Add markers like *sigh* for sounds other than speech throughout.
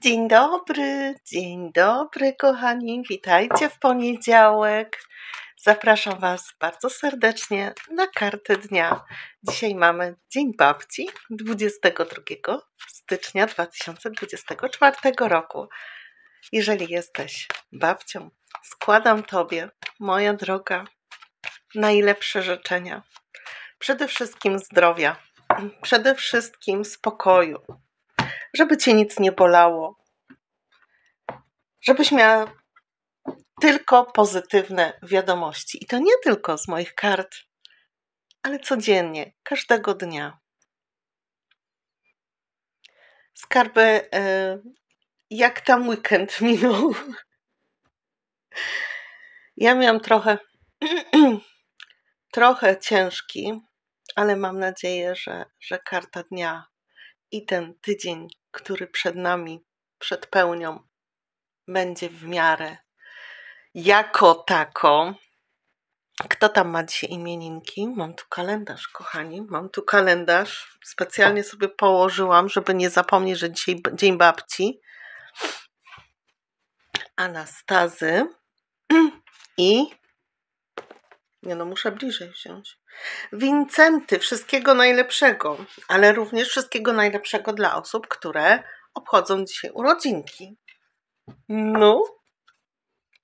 Dzień dobry, dzień dobry, kochani. Witajcie w poniedziałek. Zapraszam Was bardzo serdecznie na kartę dnia. Dzisiaj mamy Dzień Babci 22 stycznia 2024 roku. Jeżeli jesteś babcią, składam Tobie, moja droga, najlepsze życzenia. Przede wszystkim zdrowia, przede wszystkim spokoju, żeby cię nic nie bolało, żebyś miała tylko pozytywne wiadomości. I to nie tylko z moich kart, ale codziennie, każdego dnia. Skarby, e, jak tam weekend *laughs* minął? Ja miałam trochę, *clears throat* trochę ciężki, ale mam nadzieję, że, że karta dnia i ten tydzień, który przed nami, przed pełnią, będzie w miarę jako tako. Kto tam ma dzisiaj imieninki? Mam tu kalendarz, kochani. Mam tu kalendarz. Specjalnie sobie położyłam, żeby nie zapomnieć, że dzisiaj dzień babci. Anastazy *clears throat* i. Nie no, muszę bliżej wziąć. Wincenty, wszystkiego najlepszego, ale również wszystkiego najlepszego dla osób, które obchodzą dzisiaj urodzinki. No,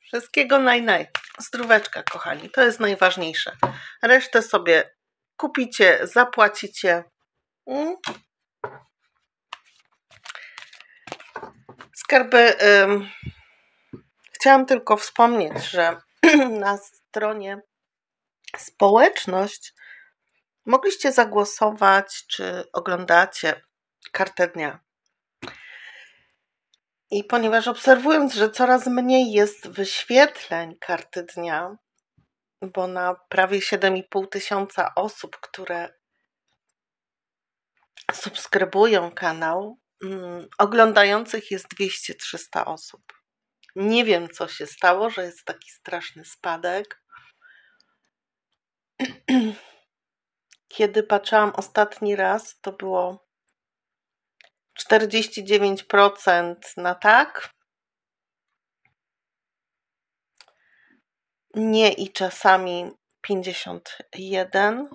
wszystkiego najnaj. Zdróweczka, kochani, to jest najważniejsze. Resztę sobie kupicie, zapłacicie. Mm. Skarby. Ym. Chciałam tylko wspomnieć, że *clears throat* na stronie społeczność, mogliście zagłosować, czy oglądacie kartę dnia. I ponieważ obserwując, że coraz mniej jest wyświetleń karty dnia, bo na prawie 7,5 tysiąca osób, które subskrybują kanał, mm, oglądających jest 200-300 osób. Nie wiem, co się stało, że jest taki straszny spadek. *clears throat* Kiedy patrzyłam ostatni raz, to było 49% na tak. Nie i czasami 51.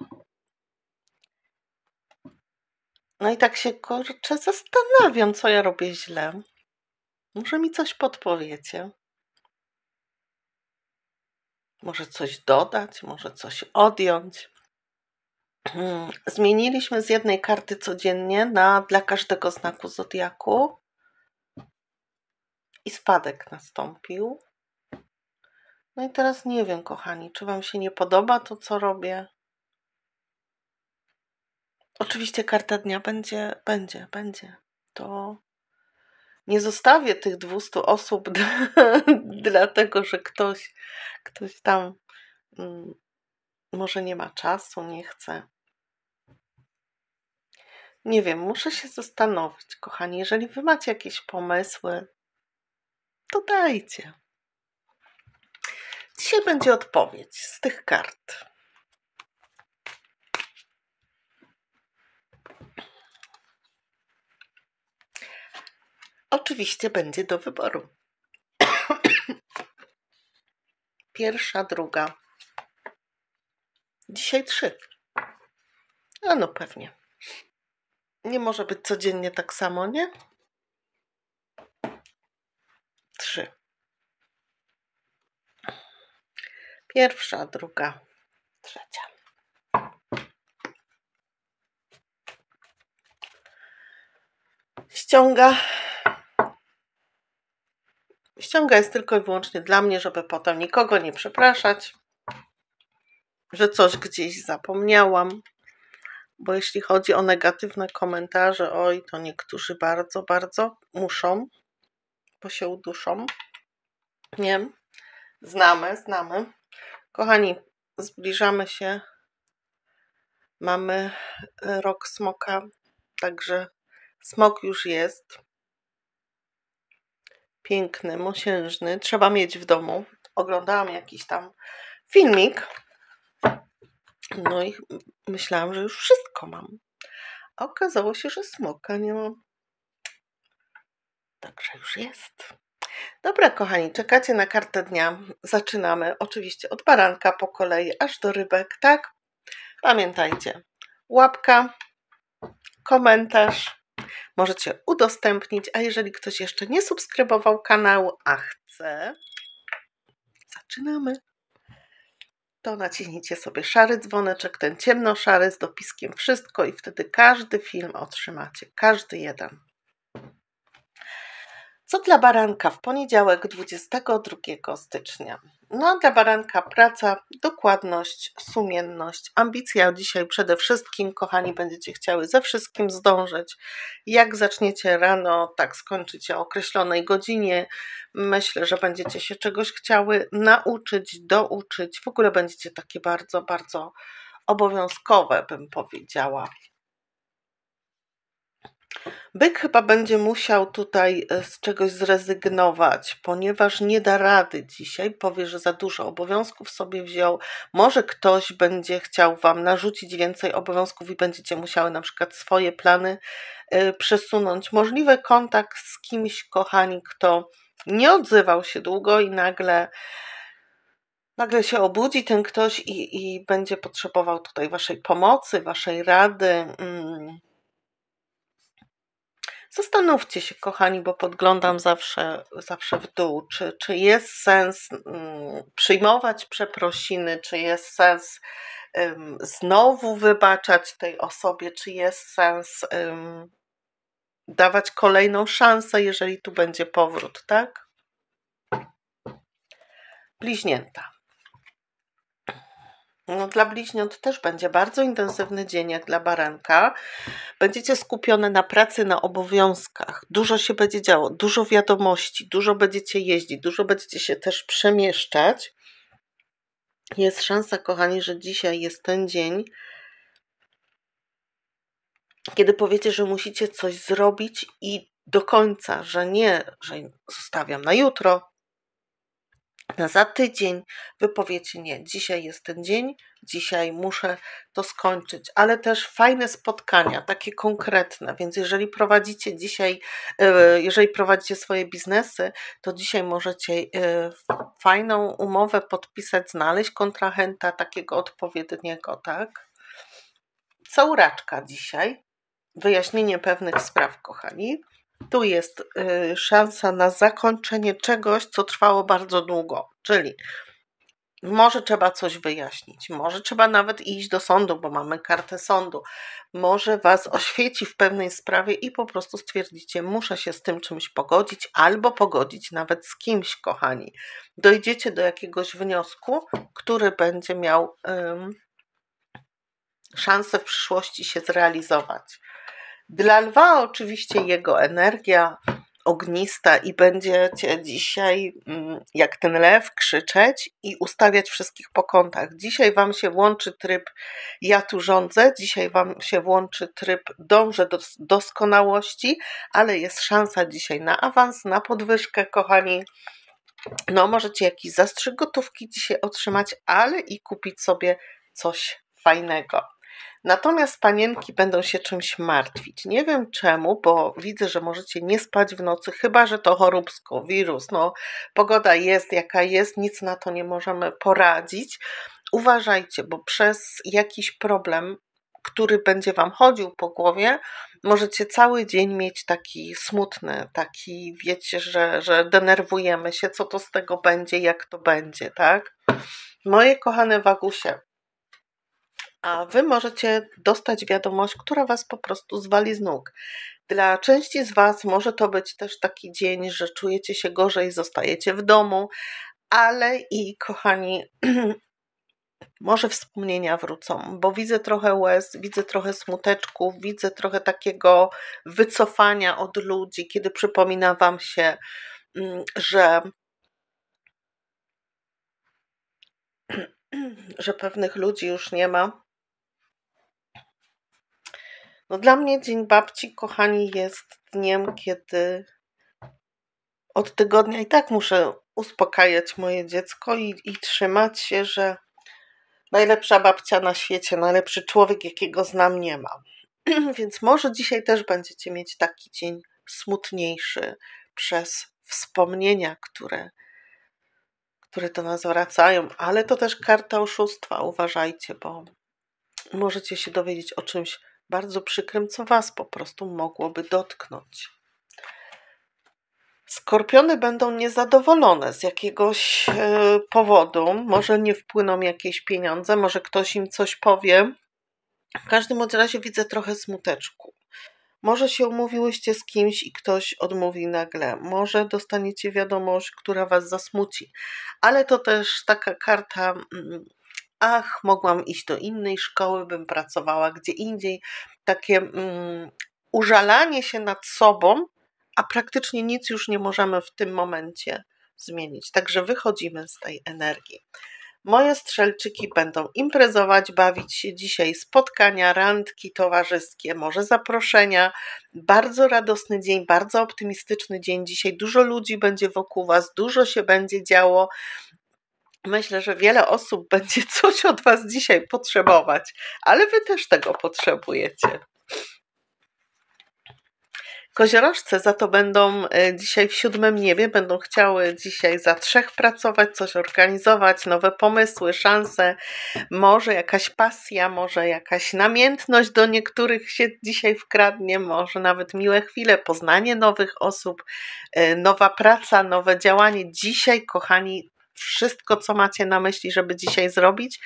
No i tak się kurczę zastanawiam, co ja robię źle. Może mi coś podpowiecie może coś dodać, może coś odjąć. *clears throat* Zmieniliśmy z jednej karty codziennie na dla każdego znaku zodiaku i spadek nastąpił. No i teraz nie wiem, kochani, czy Wam się nie podoba to, co robię. Oczywiście karta dnia będzie, będzie, będzie. To nie zostawię tych 200 osób *laughs* dlatego, że ktoś, ktoś tam mm, może nie ma czasu, nie chce. Nie wiem, muszę się zastanowić, kochani. Jeżeli wy macie jakieś pomysły, to dajcie. Dzisiaj będzie odpowiedź z tych kart. Oczywiście będzie do wyboru. Pierwsza, druga. Dzisiaj trzy. A no pewnie. Nie może być codziennie tak samo, nie? Trzy. Pierwsza, druga, trzecia. Ściąga ściąga jest tylko i wyłącznie dla mnie, żeby potem nikogo nie przepraszać, że coś gdzieś zapomniałam. Bo jeśli chodzi o negatywne komentarze, oj, to niektórzy bardzo, bardzo muszą, bo się uduszą. Nie, znamy, znamy. Kochani, zbliżamy się. Mamy y, rok smoka, także smok już jest piękny, mosiężny, trzeba mieć w domu. Oglądałam jakiś tam filmik, no i myślałam, że już wszystko mam. A okazało się, że smoka nie mam. Także już jest. Dobra, kochani, czekacie na kartę dnia. Zaczynamy oczywiście od baranka po kolei, aż do rybek, tak? Pamiętajcie, łapka, komentarz, możecie udostępnić, a jeżeli ktoś jeszcze nie subskrybował kanału, a chce, zaczynamy, to naciśnijcie sobie szary dzwoneczek, ten ciemno-szary z dopiskiem wszystko i wtedy każdy film otrzymacie, każdy jeden. Co dla baranka w poniedziałek 22 stycznia? No, dla baranka praca, dokładność, sumienność, ambicja. Dzisiaj przede wszystkim, kochani, będziecie chciały ze wszystkim zdążyć. Jak zaczniecie rano, tak skończycie o określonej godzinie. Myślę, że będziecie się czegoś chciały nauczyć, douczyć. W ogóle będziecie takie bardzo, bardzo obowiązkowe, bym powiedziała. Byk chyba będzie musiał tutaj e, z czegoś zrezygnować, ponieważ nie da rady dzisiaj. Powie, że za dużo obowiązków sobie wziął. Może ktoś będzie chciał Wam narzucić więcej obowiązków i będziecie musiały na przykład swoje plany e, przesunąć. Możliwy kontakt z kimś, kochani, kto nie odzywał się długo i nagle nagle się obudzi ten ktoś i, i będzie potrzebował tutaj Waszej pomocy, Waszej rady. Mm. Zastanówcie się, kochani, bo podglądam zawsze, zawsze w dół, czy, czy jest sens mm, przyjmować przeprosiny, czy jest sens znowu wybaczać tej osobie, czy jest sens dawać kolejną szansę, jeżeli tu będzie powrót, tak? Bliźnięta. No, dla bliźniąt też będzie bardzo intensywny dzień, jak dla baranka. Będziecie skupione na pracy, na obowiązkach. Dużo się będzie działo, dużo wiadomości, dużo będziecie jeździć, dużo będziecie się też przemieszczać. Jest szansa, kochani, że dzisiaj jest ten dzień, kiedy powiecie, że musicie coś zrobić i do końca, że nie, że zostawiam na jutro, na za tydzień, wypowiecie nie, dzisiaj jest ten dzień, dzisiaj muszę to skończyć, ale też fajne spotkania, takie konkretne, więc jeżeli prowadzicie dzisiaj, e, jeżeli prowadzicie swoje biznesy, to dzisiaj możecie e, fajną umowę podpisać, znaleźć kontrahenta takiego odpowiedniego, tak? Co uraczka dzisiaj, wyjaśnienie pewnych spraw, kochani. Tu jest y, szansa na zakończenie czegoś, co trwało bardzo długo. Czyli może trzeba coś wyjaśnić, może trzeba nawet iść do sądu, bo mamy kartę sądu. Może was oświeci w pewnej sprawie i po prostu stwierdzicie, muszę się z tym czymś pogodzić, albo pogodzić nawet z kimś, kochani. Dojdziecie do jakiegoś wniosku, który będzie miał um, szansę w przyszłości się zrealizować. Dla lwa oczywiście jego energia ognista i będziecie dzisiaj, mm, jak ten lew, krzyczeć i ustawiać wszystkich po kątach. Dzisiaj Wam się włączy tryb ja tu rządzę, dzisiaj Wam się włączy tryb dążę do doskonałości, ale jest szansa dzisiaj na awans, na podwyżkę, kochani. No, możecie jakiś zastrzyk gotówki dzisiaj otrzymać, ale i kupić sobie coś fajnego. Natomiast panienki będą się czymś martwić. Nie wiem czemu, bo widzę, że możecie nie spać w nocy, chyba że to choróbsko, wirus. No, pogoda jest jaka jest, nic na to nie możemy poradzić. Uważajcie, bo przez jakiś problem, który będzie wam chodził po głowie, możecie cały dzień mieć taki smutny, taki wiecie, że, że denerwujemy się, co to z tego będzie, jak to będzie, tak? Moje kochane wagusie, a Wy możecie dostać wiadomość, która Was po prostu zwali z nóg. Dla części z Was może to być też taki dzień, że czujecie się gorzej, zostajecie w domu, ale i kochani, *clears throat* może wspomnienia wrócą, bo widzę trochę łez, widzę trochę smuteczków, widzę trochę takiego wycofania od ludzi, kiedy przypomina Wam się, mm, że *clears throat* że pewnych ludzi już nie ma, no dla mnie Dzień Babci, kochani, jest dniem, kiedy od tygodnia i tak muszę uspokajać moje dziecko i, i trzymać się, że najlepsza babcia na świecie, najlepszy człowiek, jakiego znam, nie ma. *clears throat* Więc może dzisiaj też będziecie mieć taki dzień smutniejszy przez wspomnienia, które, które do nas wracają, ale to też karta oszustwa, uważajcie, bo możecie się dowiedzieć o czymś bardzo przykrym, co Was po prostu mogłoby dotknąć. Skorpiony będą niezadowolone z jakiegoś e, powodu, może nie wpłyną jakieś pieniądze, może ktoś im coś powie. W każdym razie widzę trochę smuteczku. Może się umówiłyście z kimś i ktoś odmówi nagle. Może dostaniecie wiadomość, która was zasmuci. Ale to też taka karta mm, ach, mogłam iść do innej szkoły, bym pracowała gdzie indziej. Takie mm, użalanie się nad sobą, a praktycznie nic już nie możemy w tym momencie zmienić. Także wychodzimy z tej energii. Moje strzelczyki będą imprezować, bawić się dzisiaj, spotkania, randki towarzyskie, może zaproszenia. Bardzo radosny dzień, bardzo optymistyczny dzień dzisiaj. Dużo ludzi będzie wokół Was, dużo się będzie działo. Myślę, że wiele osób będzie *laughs* coś od Was dzisiaj potrzebować, ale Wy też tego potrzebujecie. Koziorożce za to będą y, dzisiaj w siódmym niebie, będą chciały dzisiaj za trzech pracować, coś organizować, nowe pomysły, szanse, może jakaś pasja, może jakaś namiętność do niektórych się dzisiaj wkradnie, może nawet miłe chwile, poznanie nowych osób, y, nowa praca, nowe działanie. Dzisiaj, kochani, wszystko, co macie na myśli, żeby dzisiaj zrobić,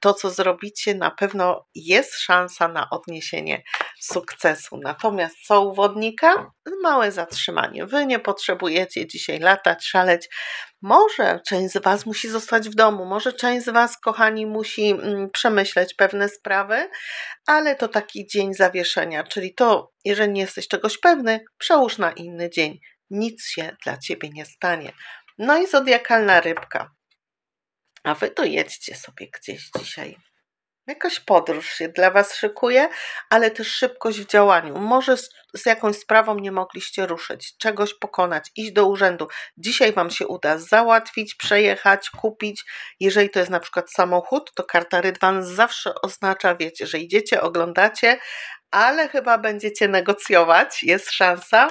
to co zrobicie, na pewno jest szansa na odniesienie sukcesu. Natomiast co u wodnika? Małe zatrzymanie. Wy nie potrzebujecie dzisiaj latać, szaleć. Może część z Was musi zostać w domu, może część z Was, kochani, musi mm, przemyśleć pewne sprawy, ale to taki dzień zawieszenia, czyli to, jeżeli nie jesteś czegoś pewny, przełóż na inny dzień. Nic się dla Ciebie nie stanie. No i zodiakalna rybka. A wy to jedźcie sobie gdzieś dzisiaj. Jakaś podróż się dla was szykuje, ale też szybkość w działaniu. Może z, z jakąś sprawą nie mogliście ruszyć, czegoś pokonać, iść do urzędu. Dzisiaj wam się uda załatwić, przejechać, kupić. Jeżeli to jest na przykład samochód, to karta Rydwan zawsze oznacza, wiecie, że idziecie, oglądacie, ale chyba będziecie negocjować, jest szansa.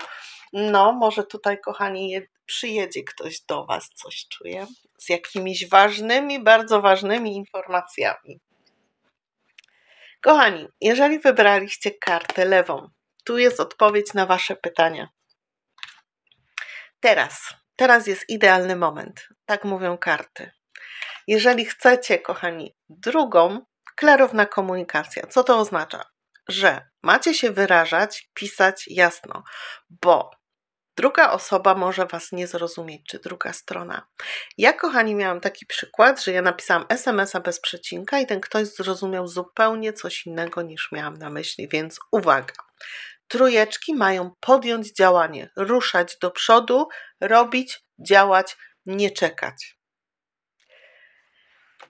No, może tutaj, kochani, przyjedzie ktoś do Was, coś czuję, z jakimiś ważnymi, bardzo ważnymi informacjami. Kochani, jeżeli wybraliście kartę lewą, tu jest odpowiedź na Wasze pytania. Teraz, teraz jest idealny moment, tak mówią karty. Jeżeli chcecie, kochani, drugą, klarowna komunikacja. Co to oznacza? Że macie się wyrażać, pisać jasno, bo druga osoba może Was nie zrozumieć, czy druga strona. Ja, kochani, miałam taki przykład, że ja napisałam SMS-a bez przecinka i ten ktoś zrozumiał zupełnie coś innego niż miałam na myśli, więc uwaga. Trujeczki mają podjąć działanie, ruszać do przodu, robić, działać, nie czekać.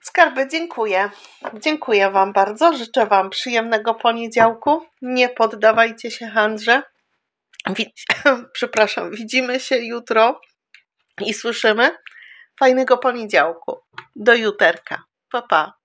Skarby, dziękuję. Dziękuję Wam bardzo. Życzę Wam przyjemnego poniedziałku. Nie poddawajcie się handrze. *laughs* przepraszam, widzimy się jutro i słyszymy. Fajnego poniedziałku. Do juterka. Pa, pa.